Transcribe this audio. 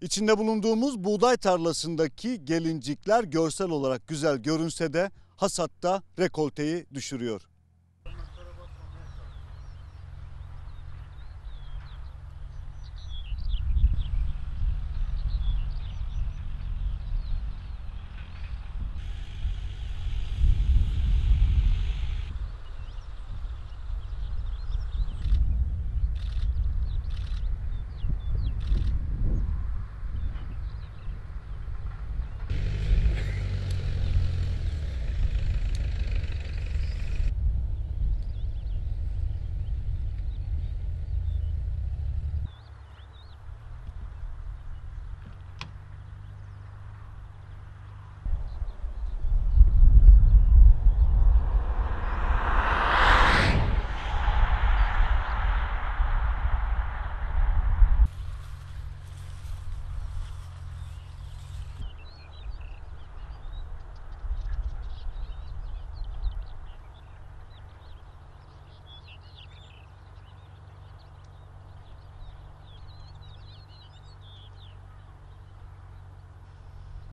İçinde bulunduğumuz buğday tarlasındaki gelincikler görsel olarak güzel görünse de hasatta rekolteyi düşürüyor.